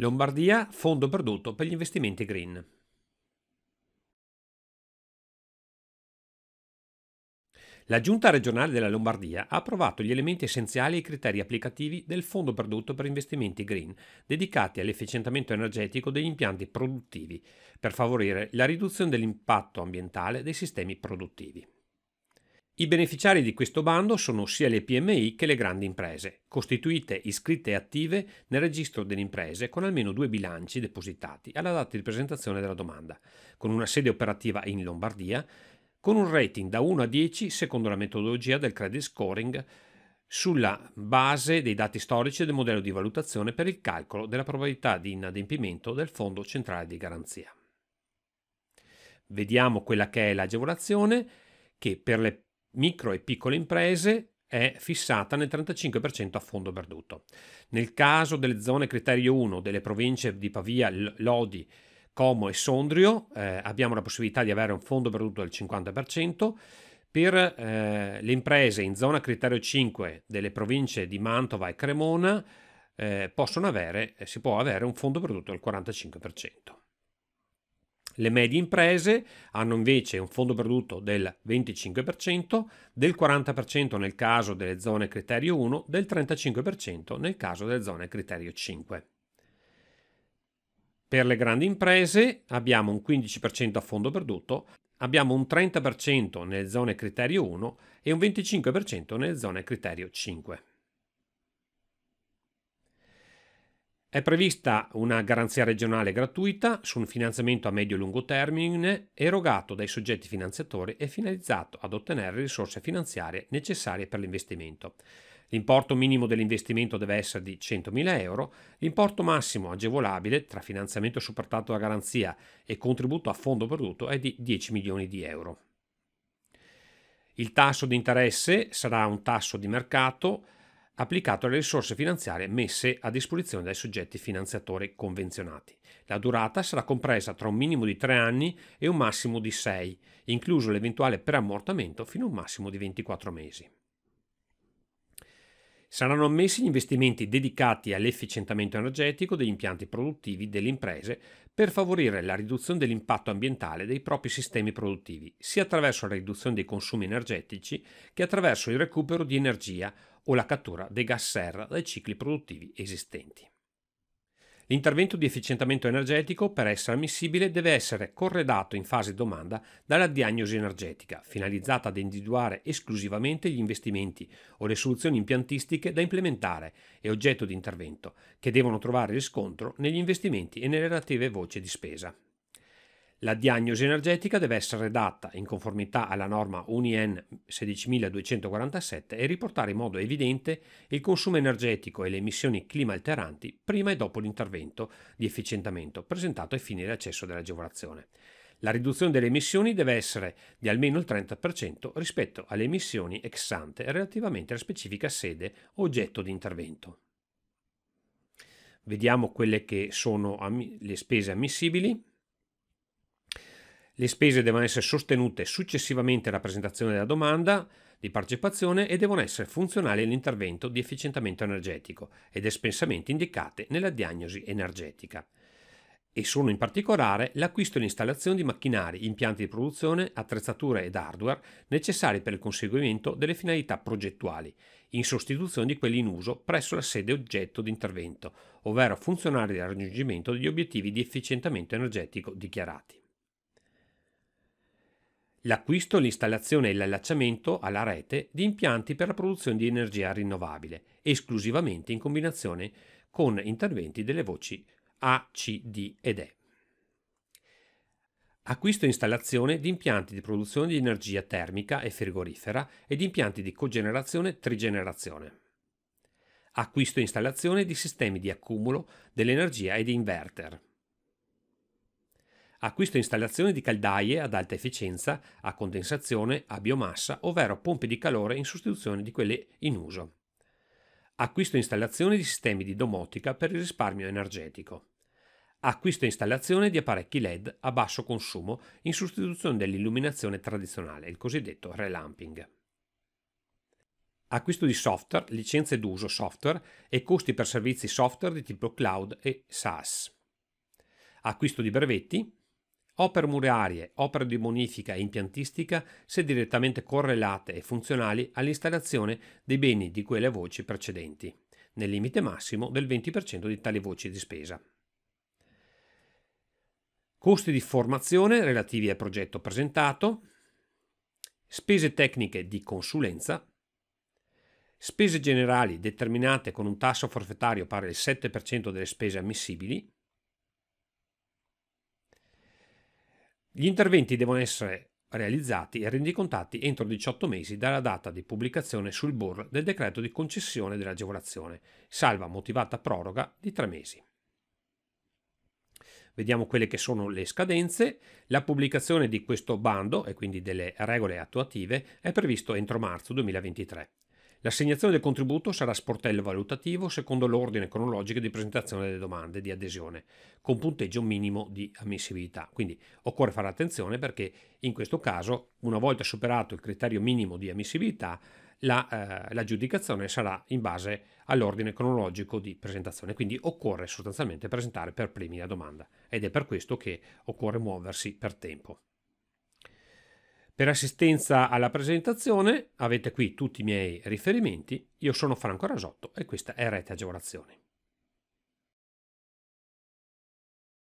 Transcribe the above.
Lombardia fondo perduto per gli investimenti green. La Giunta regionale della Lombardia ha approvato gli elementi essenziali e i criteri applicativi del Fondo perduto per investimenti green, dedicati all'efficientamento energetico degli impianti produttivi, per favorire la riduzione dell'impatto ambientale dei sistemi produttivi. I beneficiari di questo bando sono sia le PMI che le grandi imprese, costituite iscritte e attive nel registro delle imprese con almeno due bilanci depositati alla data di presentazione della domanda, con una sede operativa in Lombardia, con un rating da 1 a 10 secondo la metodologia del credit scoring sulla base dei dati storici del modello di valutazione per il calcolo della probabilità di inadempimento del Fondo Centrale di Garanzia. Vediamo quella che è l'agevolazione che per le micro e piccole imprese è fissata nel 35% a fondo perduto. Nel caso delle zone criterio 1 delle province di Pavia, Lodi, Como e Sondrio eh, abbiamo la possibilità di avere un fondo perduto del 50%. Per eh, le imprese in zona criterio 5 delle province di Mantova e Cremona eh, possono avere, eh, si può avere un fondo perduto del 45%. Le medie imprese hanno invece un fondo perduto del 25%, del 40% nel caso delle zone criterio 1, del 35% nel caso delle zone criterio 5. Per le grandi imprese abbiamo un 15% a fondo perduto, abbiamo un 30% nelle zone criterio 1 e un 25% nelle zone criterio 5. È prevista una garanzia regionale gratuita su un finanziamento a medio-lungo e termine erogato dai soggetti finanziatori e finalizzato ad ottenere risorse finanziarie necessarie per l'investimento. L'importo minimo dell'investimento deve essere di 100.000 euro, l'importo massimo agevolabile tra finanziamento supportato da garanzia e contributo a fondo perduto è di 10 milioni di euro. Il tasso di interesse sarà un tasso di mercato applicato alle risorse finanziarie messe a disposizione dai soggetti finanziatori convenzionati. La durata sarà compresa tra un minimo di 3 anni e un massimo di 6, incluso l'eventuale preammortamento fino a un massimo di 24 mesi. Saranno ammessi gli investimenti dedicati all'efficientamento energetico degli impianti produttivi delle imprese per favorire la riduzione dell'impatto ambientale dei propri sistemi produttivi, sia attraverso la riduzione dei consumi energetici che attraverso il recupero di energia o la cattura dei gas serra dai cicli produttivi esistenti. L'intervento di efficientamento energetico, per essere ammissibile, deve essere corredato in fase domanda dalla diagnosi energetica, finalizzata ad individuare esclusivamente gli investimenti o le soluzioni impiantistiche da implementare e oggetto di intervento, che devono trovare riscontro negli investimenti e nelle relative voci di spesa. La diagnosi energetica deve essere redatta in conformità alla norma UNIN 16247 e riportare in modo evidente il consumo energetico e le emissioni clima alteranti prima e dopo l'intervento di efficientamento presentato ai fini dell'accesso dell'agevolazione. La riduzione delle emissioni deve essere di almeno il 30% rispetto alle emissioni ex ante relativamente alla specifica sede oggetto di intervento. Vediamo quelle che sono le spese ammissibili le spese devono essere sostenute successivamente alla presentazione della domanda di partecipazione e devono essere funzionali all'intervento di efficientamento energetico ed espensamente indicate nella diagnosi energetica. E sono in particolare l'acquisto e l'installazione di macchinari, impianti di produzione, attrezzature ed hardware necessari per il conseguimento delle finalità progettuali, in sostituzione di quelli in uso presso la sede oggetto di intervento, ovvero funzionali al raggiungimento degli obiettivi di efficientamento energetico dichiarati l'acquisto, l'installazione e l'allacciamento alla rete di impianti per la produzione di energia rinnovabile, esclusivamente in combinazione con interventi delle voci A, C, D ed E. Acquisto e installazione di impianti di produzione di energia termica e frigorifera e di impianti di cogenerazione e trigenerazione. Acquisto e installazione di sistemi di accumulo dell'energia e di inverter acquisto e installazione di caldaie ad alta efficienza, a condensazione, a biomassa, ovvero pompe di calore in sostituzione di quelle in uso. Acquisto e installazione di sistemi di domotica per il risparmio energetico. Acquisto e installazione di apparecchi LED a basso consumo in sostituzione dell'illuminazione tradizionale, il cosiddetto relamping. Acquisto di software, licenze d'uso software e costi per servizi software di tipo cloud e SaaS acquisto di brevetti, Opere murarie, opere di bonifica e impiantistica, se direttamente correlate e funzionali all'installazione dei beni di quelle voci precedenti, nel limite massimo del 20% di tali voci di spesa. Costi di formazione relativi al progetto presentato, spese tecniche di consulenza, spese generali determinate con un tasso forfettario pari al 7% delle spese ammissibili, Gli interventi devono essere realizzati e rendicontati entro 18 mesi dalla data di pubblicazione sul BOR del decreto di concessione dell'agevolazione, salva motivata proroga di 3 mesi. Vediamo quelle che sono le scadenze. La pubblicazione di questo bando e quindi delle regole attuative è previsto entro marzo 2023. L'assegnazione del contributo sarà sportello valutativo secondo l'ordine cronologico di presentazione delle domande di adesione, con punteggio minimo di ammissibilità. Quindi occorre fare attenzione perché in questo caso, una volta superato il criterio minimo di ammissibilità, la, eh, l'aggiudicazione sarà in base all'ordine cronologico di presentazione, quindi occorre sostanzialmente presentare per primi la domanda ed è per questo che occorre muoversi per tempo. Per assistenza alla presentazione avete qui tutti i miei riferimenti. Io sono Franco Rasotto e questa è Rete Agevolazioni.